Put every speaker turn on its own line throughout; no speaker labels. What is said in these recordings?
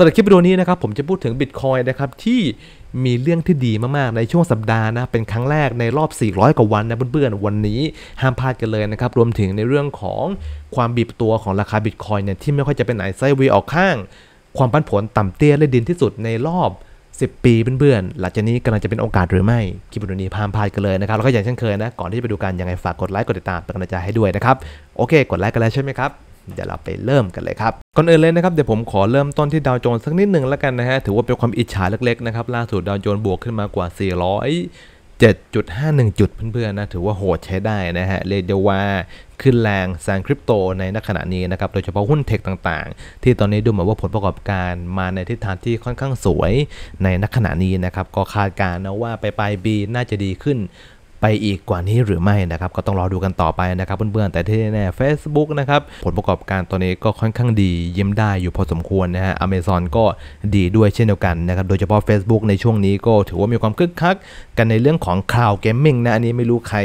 ำหรับคลิปวิดีโอนี้นะครับผมจะพูดถึงบิตคอยนะครับ ที่มีเรื่องที่ดีมาก ๆ ในช่วงสัปดาห์นะเป็นครั้งแรกในรอบ 400 กว่าวันนะเพื่อนๆ วันนี้ห้ามพลาดกันเลยนะครับ รวมถึงในเรื่องของความบีบตัวของราคาบิตคอยเนี่ยที่ไม่ค่อยจะเป็นไหนไซวีออกข้าง ความปันผลต่ำเตี้ยและดินที่สุดในรอบ 10 ปีเพื่อนๆหลังจากนี้กำลังจะเป็นโอกาสหรือไม่คลิปวิดีโอนี้ห้ามพลาดกันเลยนะครับแล้วก็อย่างเช่นเคยนะก่อนที่จะไปดูกันยังไงฝากกดไลค์กดติดตามเป็นกำลังใจให้ด้วยนะครับโอเคกดไลค์กันแล้วใช่ไหมครับเดี๋ยวเราไปเริ่มกันเลยครับ ก่อนอื่นเลยนะครับเดี๋ยวผมขอเริ่มต้นที่ดาวโจนส์สักนิดหนึ่งแล้วกันนะฮะ ถือว่าเป็นความอิจฉาเล็กๆนะครับ ล่าสุดดาวโจนส์บวกขึ้นมากว่า 400 7.51 จุดเพื่อนๆนะ ถือว่าโหดใช้ได้นะฮะ เรียกได้ว่าขึ้นแรงแซางคริปโตในกขณะนี้นะครับ โดยเฉพาะหุ้นเทคต่างๆ ที่ตอนนี้ดูเหมือนว่าผลประกอบการมาในทิศทางที่ค่อนข้างสวยในกขณะนี้นะครับ ก็คาดการณ์นะว่าไปปลายปีน่าจะดีขึ้นไปอีกกว่านี้หรือไม่นะครับก็ต้องรอดูกันต่อไปนะครับเพื่อนๆแต่ที่แน่เฟซบุ o กนะครับผลประกอบการตอนนี้ก็ค่อนข้างดีเยี่ยมได้อยู่พอสมควรนะฮะอเมซอนก็ดีด้วยเช่นเดียวกันนะครับโดยเฉพาะ Facebook ในช่วงนี้ก็ถือว่ามีความคึกคัก กันในเรื่องของคลาวด์เกมมิ่งนะอันนี้ไม่รู้ใคร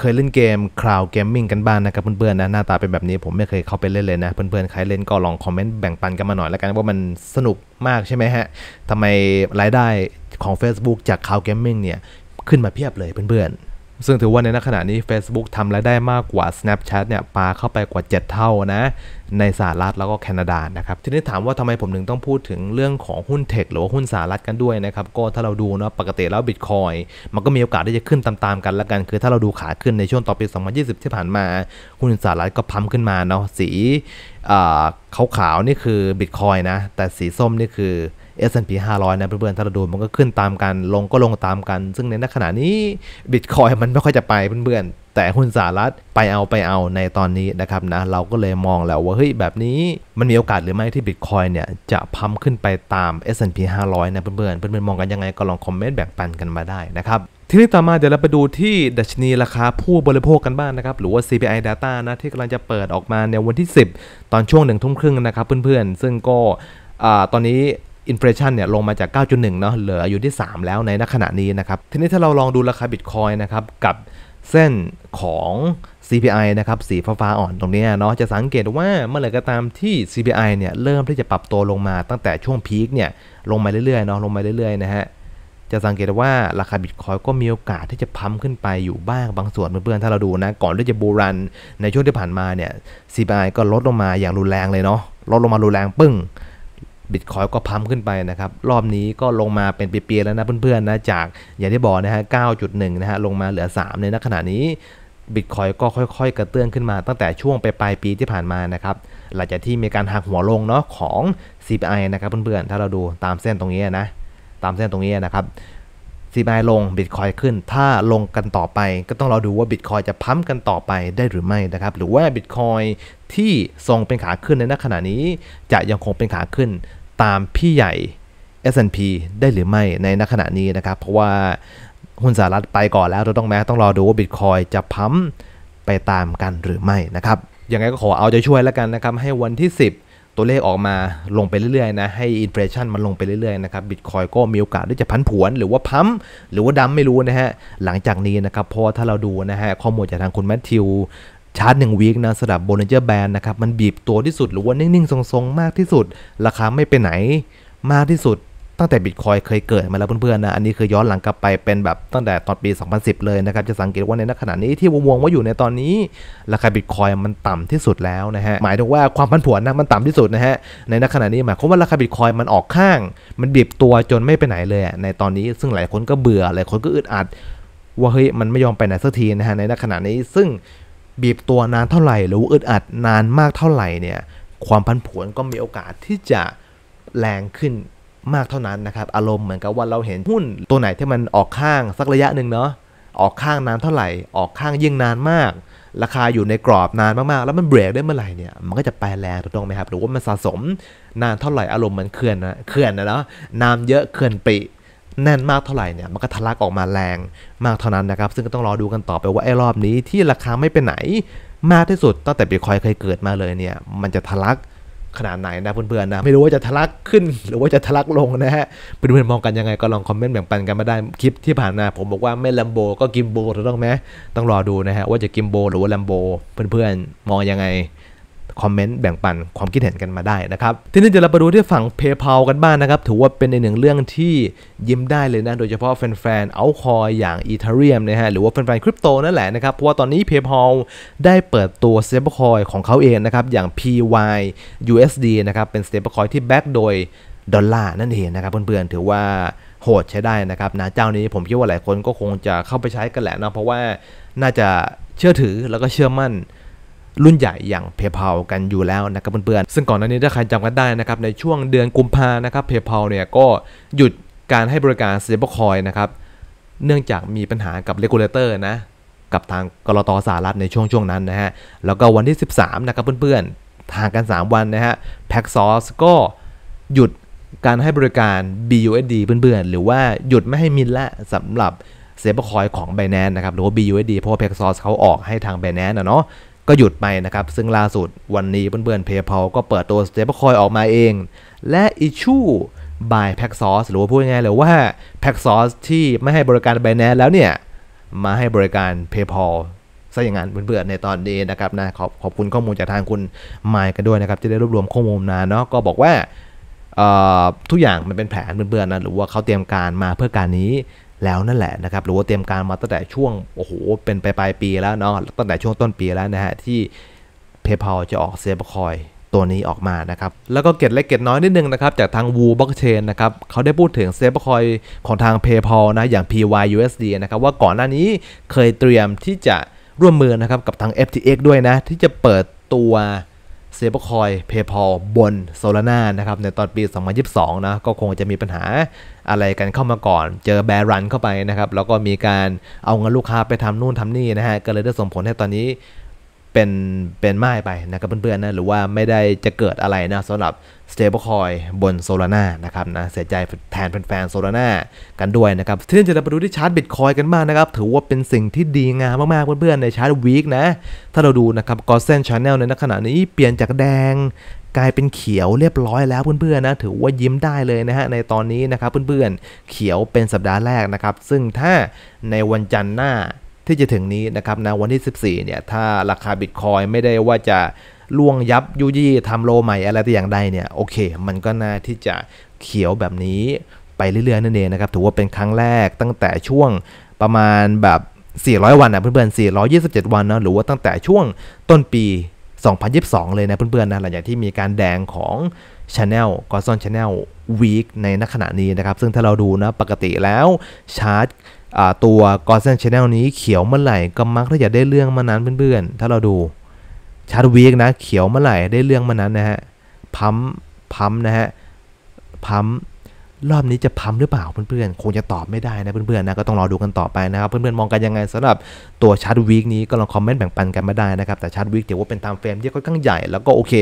เคยเล่นเกมคลาวด์เกมมิ่งกันบ้างนนะครับเพื่อนๆนะหน้าตาเป็นแบบนี้ผมไม่เคยเข้าไปเล่นเลยนะเพื่อนๆใครเล่นก็ลองคอมเมนต์แบ่งปันกันมาหน่อยแล้วกันว่ามันสนุกมากใช่ไหมฮะทำไมรายได้ของ Facebook จากคลาวด์เกมมิ่งเนี่ยขึ้นมาเพียบเลยเพื่อนๆซึ่งถือว่าในขณะนี้ Facebook ทำรายได้มากกว่า Snapchat เนี่ยปาเข้าไปกว่า 7 เท่านะในสหรัฐแล้วก็แคนาดานะครับ ทีนี้ถามว่าทำไมผมถึงต้องพูดถึงเรื่องของหุ้นเทคหรือว่าหุ้นสหรัฐกันด้วยนะครับ ก็ถ้าเราดูเนาะปกติแล้วบิตคอยมันก็มีโอกาสที่จะขึ้นตามๆกันละกัน คือถ้าเราดูขาขึ้นในช่วงต่อปี 2020 ที่ผ่านมา หุ้นสหรัฐก็พัมขึ้นมาเนาะสีขาวๆนี่คือบิตคอยนะแต่สีส้มนี่คือ S&P 500นะเพื่อนๆถ้าเราดูมันก็ขึ้นตามกันลงก็ลงตามกัน ซึ่งในขณะนี้บิตคอยมันไม่ค่อยจะไปเพื่อนๆแต่หุ้นสหรัฐไปเอาไปเอาในตอนนี้นะครับนะเราก็เลยมองแล้วว่าเฮ้ยแบบนี้มันมีโอกาสหรือไม่ที่บิตคอยเนี่ย จะพัมขึ้นไปตาม S&P 500 นะเพื่อนๆเพื่อนๆมองกันยังไงก็ลองคอมเมนต์แบ่งปันกันมาได้นะครับ ทีนี้ต่อมาเดี๋ยวเราไปดูที่ดัชนีราคาผู้บริโภคกันบ้างนนะครับหรือว่า CPI Data นะที่กำลังจะเปิดออกมาในวันที่ 10 ตอนช่วงหนึ่งทุ่มครึ่งนะครับเพื่อนๆ ซึ่งก็ตอนนี้อินเฟลชันเนี่ยลงมาจาก 9.1 เนาะเหลืออยู่ที่ 3 แล้วในขณะนี้นะครับ ทีนี้ถ้าเราลองดูราคาบิตคอยนะครับกับเส้นของ CPI นะครับสีฟ้าฟ้าอ่อนตรงนี้เนาะจะสังเกตว่าเมื่อไหร่ก็ตามที่ CPI เนี่ยเริ่มที่จะปรับตัวลงมาตั้งแต่ช่วงพีคเนี่ยลงมาเรื่อยๆเนาะลงมาเรื่อยๆ นะฮะจะสังเกตว่าราคาบิตคอยก็มีโอกาสที่จะพัมขึ้นไปอยู่บ้างบางส่วนเพื่อนๆถ้าเราดูนะก่อนที่จะบูรันในช่วงที่ผ่านมาเนี่ย CPI ก็ลดลงมาอย่างรุนแรงเลยเนาะลดลงมารุนแรงปึ้งบิตคอยก็พัมขึ้นไปนะครับ รอบนี้ก็ลงมาเป็นเปียๆแล้วนะเพื่อนๆนะ จากอย่างที่บอกนะฮะ9.1นะฮะ ลงมาเหลือ3ในณขณะนี้บิตคอยก็ค่อยๆกระเตื้องขึ้นมาตั้งแต่ช่วงไปปลายปีที่ผ่านมานะครับ หลังจากที่มีการหักหัวลงเนาะของ CPI นะครับเพื่อนๆถ้าเราดูตามเส้นตรงนี้นะ ตามเส้นตรงนี้นะครับ CPI ลงบิตคอยขึ้น ถ้าลงกันต่อไปก็ต้องเราดูว่าบิตคอยจะพัมกันต่อไปได้หรือไม่นะครับ หรือว่าบิตคอยที่ทรงเป็นขาขึ้นในขณะนี้จะยังคงเป็นขาขึ้นตามพี่ใหญ่ S&P ได้หรือไม่ในณขณะนี้นะครับ เพราะว่าหุ้นสหรัฐไปก่อนแล้วเราต้องแม้ต้องรอดูว่าบิตคอยจะพัมไปตามกันหรือไม่นะครับ ยังไงก็ขอเอาใจช่วยแล้วกันนะครับให้วันที่ 10 ตัวเลขออกมาลงไปเรื่อยๆนะให้อินฟลชันมันลงไปเรื่อยๆ นะครับบิตคอยก็มีโอกาสที่จะพันผวนหรือว่าพัมหรือว่าดำไม่รู้นะฮะหลังจากนี้นะครับเพราะถ้าเราดูนะฮะข้อมูลจากทางคุณแมทธิวชาร์ตหนึ่งวีคนะสำหรับโบนเจอร์แบน n นะครับมันบีบตัวที่สุด หรือว่านิ่ง ๆ ทรง ๆ มากที่สุด ราคาไม่ไปไหนมากที่สุด ตั้งแต่บิตคอยเคยเกิดมาแล้วเพื่อน ๆ นะอันนี้คือย้อนหลังกลับไปเป็นแบบตั้งแต่ตอนปี 2010 เลยนะครับจะสังเกตว่าในขณะนี้ที่วงๆว่าอยู่ในตอนนี้ ราคาบิตคอยมันต่ำที่สุดแล้วนะฮะหมายถึงว่าความผันผวนนะมันต่ำที่สุดนะฮะในขณะนี้หมายความว่าราคาบิตคอยมันออกข้าง มันบีบตัวจนไม่ไปไหนเลยในตอนนี้ซึ่งหลายคนก็เบื่อหลายคนก็อึดอัด ว่าเฮ้ยมันไม่ยอมไปไหนสักทีนะฮะในขณะนี้ซึ่งบีบตัวนานเท่าไหร่หรืออึดอัดนานมากเท่าไหร่เนี่ยความพันผวนก็มีโอกาสที่จะแรงขึ้นมากเท่านั้นนะครับอารมณ์เหมือนกับว่าเราเห็นหุ้นตัวไหนที่มันออกข้างสักระยะหนึ่งเนาะออกข้างนานเท่าไหร่ ออกข้างยิ่งนานมาก ราคาอยู่ในกรอบนานมากๆแล้วมันเบรกได้เมื่อไหร่เนี่ยมันก็จะไปแรงถูกต้องไหมครับหรือว่ามันสะสมนานเท่าไหร่อารมณ์มันเคลื่อนนะเคลื่อนนะเนาะน้ำเยอะเคลื่อนปีแน่นมากเท่าไหร่เนี่ยมันก็ทะลักออกมาแรงมากเท่านั้นนะครับซึ่งก็ต้องรอดูกันต่อไปว่าไอ้รอบนี้ที่ราคาไม่ไปไหนมากที่สุดตั้งแต่บิตคอยเคยเกิดมาเลยเนี่ย มันจะทะลักขนาดไหนนะเพื่อนๆนะไม่รู้ว่าจะทะลักขึ้น หรือว่าจะทะลักลงนะฮะเพื่อนๆมองกันยังไงก็ลองคอมเมนต์แบ่งปันกันมาได้คลิปที่ผ่านมาผมบอกว่าไม่ลัมโบก็กิมโบถูกต้องไหมต้องรอดูนะฮะว่าจะกิมโบหรือว่าลัมโบเพื่อนๆมองยังไงคอมเมนต์แบ่งปันความคิดเห็นกันมาได้นะครับ ทีนี้เดี๋ยวเราไปดูที่ฝั่ง PayPal กันบ้างนะครับ ถือว่าเป็นในหนึ่งเรื่องที่ยิ้มได้เลยนะ โดยเฉพาะแฟนๆเอาคอยอย่างอีเธอรี่มนะฮะหรือว่าแฟนๆคริปโตนั่นแหละนะครับ เพราะว่าตอนนี้ PayPal ได้เปิดตัวสเต b l e c คอยของเขาเองนะครับ อย่าง PYUSD นะครับ เป็นสเต b l e c คอยที่แบ็กโดยดอลลาร์นั่นเองนะครับเพื่อนๆถือว่าโหดใช้ได้นะครับนะเจ้านี้ผมคิดว่าหลายคนก็คงจะเข้าไปใช้กันแหละเนาะเพราะว่าน่าจะเชื่อถือแล้วก็เชื่อมั่นรุ่นใหญ่อย่างเพ y เพ l กันอยู่แล้วนะครับเพื่อนๆ ซึ่งก่อนหน้านี้ถ้าใครจำกันได้นะครับ ในช่วงเดือนกุมภานะครับเพ y p a เนี่ยก็หยุดการให้บริการเซเบอร์คอยนะครับ เนื่องจากมีปัญหากับเลกูลเลเตอร์นะ กับทางกรตสหรัฐในช่วงช่วงนั้นนะฮะ แล้วก็วันที่ 13 นะครับเพื่อนๆทางกัน 3 วันนะฮะแพ็กซอสก็หยุดการให้บริการ BUSD เพื่อนๆ หรือว่าหยุดไม่ให้มินละสำหรับเซฟคอยของ b บ n a n c e นะครับ หรือว่า BUSD เพราะว่าแพ็กซอสเขาออกให้ทาง b บ n a n c e นะเนาะก็หยุดไปนะครับ ซึ่งล่าสุดวันนี้เพื่อนๆ p a y p พ l ก็เปิดตัวเตเ b อร์คอยออกมาเอง และอิชูบายแพ็กซอสหรือว่าพูดง่ายๆเลยว่าแพ็กซอสที่ไม่ให้บริการไ i แนนแล้วเนี่ย มาให้บริการ p a y p พ l ซะอย่างนั้นเพื่อนๆ ในตอนนี้นะครับนะขอบขอบคุณข้อมูลจากทางคุณไมค์กันด้วยนะครับที่ได้รวบรวมข้อมูลนาเนาะก็บอกว่า ทุกอย่างมันเป็นแผนเพื่อนๆนะหรือว่าเขาเตรียมการมาเพื่อการนี้แล้วนั่นแหละนะครับหรือว่าเตรียมการมาตั้งแต่ช่วงโอ้โหเป็นปลายปีแล้วเนาะตั้งแต่ช่วงต้นปีแล้วนะฮะที่ PayPal จะออกเซฟคอยตัวนี้ออกมานะครับ แล้วก็เก็ดเล็กเก็ดน้อยนิดนึงนะครับจากทางวูบล็อกเชนนะครับเขาได้พูดถึงเซฟคอยของทาง PayPal นะอย่าง PYUSD นะครับว่าก่อนหน้านี้เคยเตรียมที่จะร่วมมือนะครับกับทาง FTX ด้วยนะที่จะเปิดตัวเซเบอร์คอยเพย์พอลบนซลา a ่านะครับ ในตอนปี 2022นะ ก็คงจะมีปัญหาอะไรกันเข้ามาก่อน เจอแบรันเข้าไปนะครับ แล้วก็มีการเอาเงินลูกค้าไปทำนู่นทำนี่นะฮะก็เลยได้ส่งผลให้ตอนนี้เป็น เป็น ไม้ไป นะครับ เพื่อน ๆ นะ หรือว่าไม่ได้จะเกิดอะไร นะสำหรับ Stablecoin บน Solana นะครับ นะ เสียใจแทนแฟนๆ Solana กันด้วย นะครับ ที่นี่จะไปดูที่ชาร์ตบิตคอยกันบ้างนะครับ ถือว่าเป็นสิ่งที่ดีงามมากๆเพื่อนๆในชาร์ตวีคนะ ถ้าเราดูนะครับกอเซนชาแนลในขณะนี้เปลี่ยนจากแดงกลายเป็นเขียวเรียบร้อยแล้วเพื่อนๆนะถือว่ายิ้มได้เลยนะฮะในตอนนี้นะครับเพื่อนๆเขียวเป็นสัปดาห์แรกนะครับซึ่งถ้าในวันจันทร์หน้าที่จะถึงนี้นะครับนะวันที่ 14 เนี่ย ถ้าราคาบิตคอยไม่ได้ว่าจะล่วงยับยุยี่ทำโลใหม่อะไรแต่อย่างใดเนี่ยโอเค มันก็น่าที่จะเขียวแบบนี้ไปเรื่อยๆนั่นเองนะครับถือว่าเป็นครั้งแรกตั้งแต่ช่วงประมาณแบบ 400 วันนะเพื่อนๆ 427 วันนะหรือว่าตั้งแต่ช่วงต้นปี 2022 เลยนะ เพื่อนๆนะหลังจากที่มีการแดงของ Channel g ซอนช Channel Week ในขณะนี้นะครับซึ่งถ้าเราดูนะปกติแล้วชาร์จตัวกอสเซนชแนลนี้เขียวเมื่อไหร่ ก็มักที่จะได้เรื่องมานั้นเพื่อนๆ ถ้าเราดู ชาร์ตวีกนะเขียวเมื่อไหร่ได้เรื่องมานั้นนะฮะพัมพัมนะฮะพัมรอบนี้จะพัมหรือเปล่า เพื่อนๆคงจะตอบไม่ได้นะเพื่อนๆนะก็ต้องรอดูกันต่อไปนะครับเพื่อนๆมองกันยังไงสำหรับตัวชาร์ตวีคนี้ก็ลองคอมเมนต์แบ่งปันกันมาได้นะครับแต่ชาร์ตวีคเดี๋ยวว่าเป็นตามเฟรมที่ค่อนข้างใหญ่แล้วก็โอเค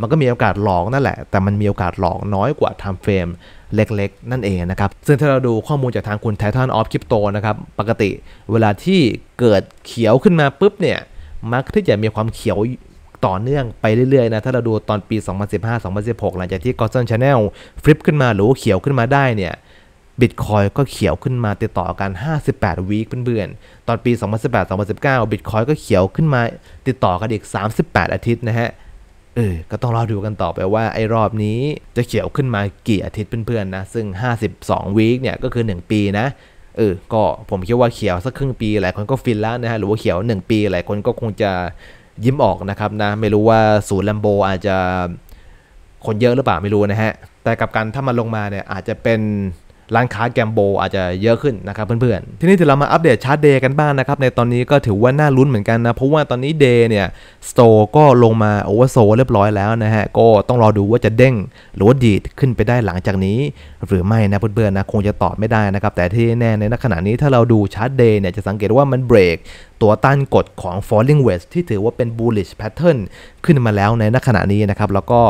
มันก็มีโอกาสหลอกนั่นแหละ แต่มันมีโอกาสหลอกน้อยกว่าตามเฟรมเล็กๆ นั่นเองนะครับซึ่งถ้าเราดูข้อมูลจากทางคุณไททันออฟคริปโตนะครับปกติเวลาที่เกิดเขียวขึ้นมาปุ๊บเนี่ยมักที่จะมีความเขียวต่อเนื่องไปเรื่อยๆนะถ้าเราดูตอนปี2015-2016 หลังจากที่ Goston Channel ฟลิปขึ้นมาหรือเขียวขึ้นมาได้เนี่ยบิตคอยก็เขียวขึ้นมาติดต่อกัน58วีคเพื่อนๆ ตอนปี 2018-2019บิตคอยก็เขียวขึ้นมา ติดต่อกันอีก 38 อาทิตย์นะฮะเออ ก็ต้องรอดูกันต่อไปว่าไอ้รอบนี้จะเขียวขึ้นมากี่อาทิตย์เพื่อนๆ นะ ซึ่ง 52วีคเนี่ยก็คือ 1 ปีนะเออก็ผมคิดว่าเขียวสักครึ่งปีหลายคนก็ฟินแล้วนะฮะหรือว่าเขียว 1 ปีหลายคนก็คงจะยิ้มออกนะครับนะ ไม่รู้ว่าศูนย์แลมโบอาจจะคนเยอะหรือเปล่า ไม่รู้นะฮะ แต่กับการถ้ามันลงมาเนี่ยอาจจะเป็นร้านค้าแกมโบอาจจะเยอะขึ้นนะครับเพื่อนๆ ทีนี้เดี๋ยวเรามาอัปเดตชาร์ตเดย์กันบ้างนะครับในตอนนี้ก็ถือว่า น่าลุ้นเหมือนกันนะ เพราะว่าตอนนี้เดย์เนี่ยสโตก็ลงมา โอเวอร์โซเรียบร้อยแล้วนะฮะก็ต้องรอดูว่าจะเด้ง หรือว่าดีดขึ้นไปได้หลังจากนี้ หรือไม่นะเพื่อนๆนะคงจะตอบไม่ได้นะครับแต่ที่แน่ในขณะนี้ถ้าเราดูชาร์ตเดย์เนี่ยจะสังเกตว่ามันเบรกตัวต้านกดของ falling wedge ที่ถือว่าเป็น bullish pattern ขึ้นมาแล้วในณขณะนี้นะครับแล้วก็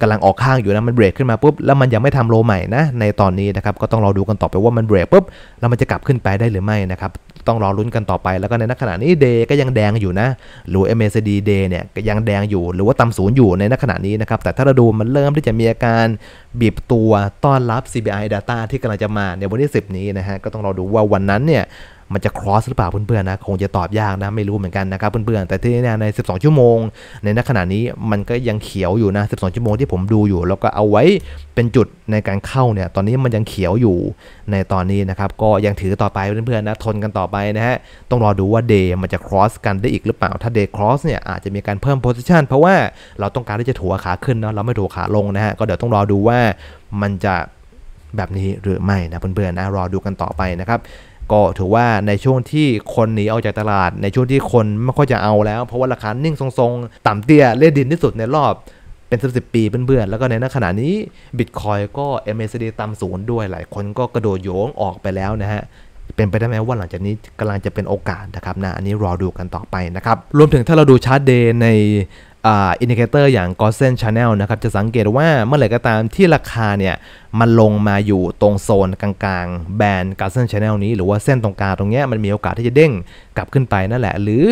กำลังออกข้างอยู่นะมันเบรกขึ้นมาปุ๊บแล้วมันยังไม่ทำโลใหม่นะในตอนนี้นะครับก็ต้องรอดูกันต่อไปว่ามันเบรกปุ๊บแล้วมันจะกลับขึ้นไปได้หรือไม่นะครับต้องรอลุ้นกันต่อไปแล้วก็ในขณะนี้เดก็ยังแดงอยู่นะ หรือ MACD เดเนี่ยก็ยังแดงอยู่ หรือว่าต่ำศูนย์อยู่ในขณะนี้นะครับแต่ถ้าเราดูมันเริ่มที่จะมีอาการบีบตัวต้อนรับ CBI Data ที่กำลังจะมาในวันที่10 นี้นะฮะก็ต้องรอดูว่าวันนั้นเนี่ยมันจะ cross หรือเปล่าเพื่อนๆนะ คงจะตอบยากนะไม่รู้เหมือนกันนะครับเพื่อนๆ แต่ที่แน่ใน 12 ชั่วโมง ในกขณะนี้มันก็ยังเขียวอยู่นะ12 ชั่วโมงที่ผมดูอยู่ แล้วก็เอาไว้เป็นจุดในการเข้าเนี่ยตอนนี้มันยังเขียวอยู่ในตอนนี้นะครับก็ยังถือต่อไปเพื่อนๆนะทนกันต่อไปนะฮะต้องรอดูว่า day มันจะ cross กันได้อีกหรือเปล่าถ้า day cross เนี่ยอาจจะมีการเพิ่ม position เพราะว่าเราต้องการที่จะถัวขาขึ้นเนาะเราไม่ถัวขาลงนะฮะก็เดี๋ยวต้องรอดูว่ามันจะแบบนี้หรือไม่นะเพื่อนๆนะรอดูกันต่อไปนะครับก็ถือว่าในช่วงที่คนหนีออกจากตลาด ในช่วงที่คนไม่ค่อยจะเอาแล้วเพราะว่าราคานิ่งทรงๆ ต่ำเตี้ยเล่นดินที่สุดในรอบเป็นสิบสิบปีเพื่อนๆ แล้วก็ในขณะนี้บิตคอยก็ MACD ต่ำศูนย์ด้วยหลายคนก็กระโดดโยงออกไปแล้วนะฮะเป็นไปได้ไหมว่าหลังจากนี้กำลังจะเป็นโอกาสนะครับนะอันนี้รอดูกันต่อไปนะครับรวมถึงถ้าเราดูชาร์ตเดย์ในอินดิเคเตอร์อย่างกอสเซนชาแนลนะครับจะสังเกตว่าเมื่อไหร่ก็ตามที่ราคาเนี่ยมันลงมาอยู่ตรงโซนกลางๆ แบนด์ g o s e n c h a n n e นี้ หรือว่าเส้นตรงกลางตรงนี้มันมีโอกาสที่จะเด้งกลับขึ้นไปนั่นแหละ หรือ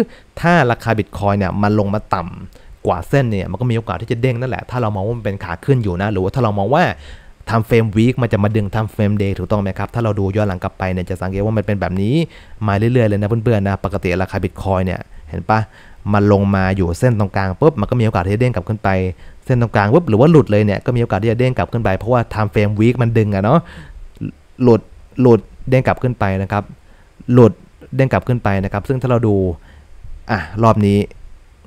ถ้าราคาบิตคอยเนี่ยมันลงมาต่ำกว่าเส้นเนี่ยมันก็มีโอกาสที่จะเด้งนั่นแหละถ้าเรามองว่ามันเป็นขาขึ้นอยู่นะหรือว่าถ้าเรามองว่าทำเฟรมวีคมันจะมาดึงทำเฟรมเดย์ถูกต้องไหมครับถ้าเราดูย้อนหลังกลับไปเนี่ยจะสังเกตว่ามันเป็นแบบนี้มาเรื่อยๆเลยนะเพื่อนๆนะปกติราคาบิตคอยเนี่ยเห็นปะมันลงมาอยู่เส้นตรงกลางปุ๊บมันก็มีโอกาสที่จะเด้งกลับขึ้นไป เส้นตรงกลางปุ๊บหรือว่าหลุดเลยเนี่ยก็มีโอกาสที่จะเด้งกลับขึ้นไป เพราะว่าไทม์เฟรมวีคมันดึงอะเนาะหลุดหลุด เด้งกลับขึ้นไปนะครับ หลุดเด้งกลับขึ้นไปนะครับ ซึ่งถ้าเราดูอ่ะรอบนี้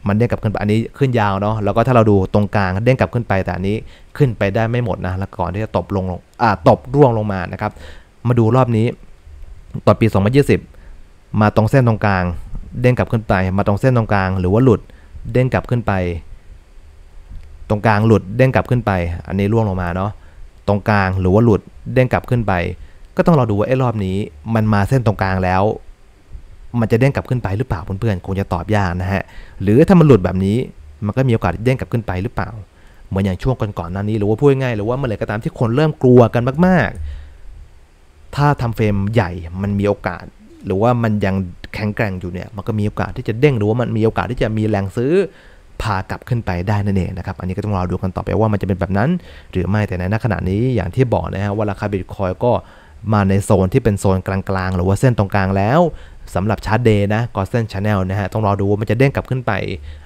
มันเด้งกลับขึ้นไปอันนี้ขึ้นยาวเนาะแล้วก็ถ้าเราดูตรงกลางเด้งกลับขึ้นไปแต่อันนี้ขึ้นไปได้ไม่หมดนะ แล้วก่อนที่จะตบลง อ่าตบร่วงลงมานะครับ มาดูรอบนี้ตอนปี 2020 มาตรงเส้นตรงกลางเด้งกลับขึ้นไป มาตรงเส้นตรงกลาง หรือว่าหลุดเด้งกลับขึ้นไป ตรงกลางหลุดเด้งกลับขึ้นไป อันนี้ร่วงลงมาเนาะตรงกลางหรือว่าหลุดเด้งกลับขึ้นไป ก็ต้องรอดูว่าไอ้รอบนี้ มันมาเส้นตรงกลางแล้วมันจะเด้งกลับขึ้นไปหรือเปล่าเพื่อนๆคงจะตอบยากนะฮะหรือถ้ามันหลุดแบบนี้มันก็มีโอกาสเด้งกลับขึ้นไปหรือเปล่าเหมือนอย่างช่วงก่อนๆนน้านี้หรือว่าพูดง่ายหรือว่าเมื่อไหร่ก็ตามที่คนเริ่มกลัวกันมาก ๆ ถ้าทำเฟรมใหญ่มันมีโอกาสหรือว่ามันยังแข็งแกร่งอยู่เนี่ยมันก็มีโอกาสที่จะเด้งหรือว่ามันมีโอกาสที่จะมีแรงซื้อพากลับขึ้นไปได้นั่นเองนะครับอันนี้ก็ต้องรอดูกันต่อไปว่ามันจะเป็นแบบนั้น หรือไม่แต่ในขณะนี้อย่างที่บอกนะฮะว่าราคาบิตคอยก็มาในโซนที่เป็นโซนกลางๆ หรือว่าเส้นตรงกลางแล้วสำหรับชาร์ตเดย์นะกอสเซนชาแนลนะฮะต้องรอดูว่ามันจะเด้งกลับขึ้นไป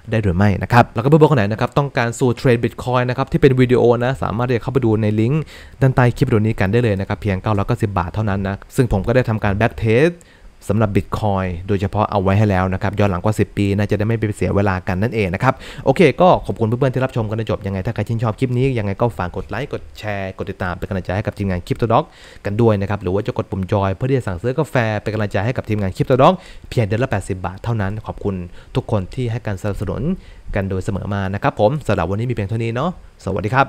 ได้หรือไม่นะครับแล้วก็เพื่อนๆคนไหนนะครับต้องการสูตรเทรดบิตคอยนะครับที่เป็นวิดีโอนะสามารถเข้าไปดูในลิงก์ด้านใต้คลิปวิดีโอนี้กันได้เลยนะครับเพียง9สิบาทเท่านั้นนะซึ่งผมก็ได้ทาการแบ็กเทสสำหรับ Bitcoin โดยเฉพาะเอาไว้ให้แล้วนะครับย้อนหลังกว่า 10 ปี น่าจะได้ไม่ไปเสียเวลากันนั่นเองนะครับโอเค ก็ขอบคุณเพื่อนๆที่รับชมกันจนจบยังไงถ้าใครชื่นชอบคลิปนี้ยังไงก็ฝากกดไลค์ กดแชร์ กดติดตาม เป็นกำลังใจให้กับทีมงานคลิปตัวด็อกกันด้วยนะครับหรือว่าจะกดปุ่มจอยเพื่อที่จะสั่งซื้อกาแฟเป็นกำลังใจให้กับทีมงานคลิปตัวด็อกเพียงเดือนละ 80 บาทเท่านั้นขอบคุณทุกคนที่ให้การสนับสนุนกันโดยเสมอมานะครับผมสำหรับวันนี้มีเพียงเท่านี้เนาะสวัสดีครับ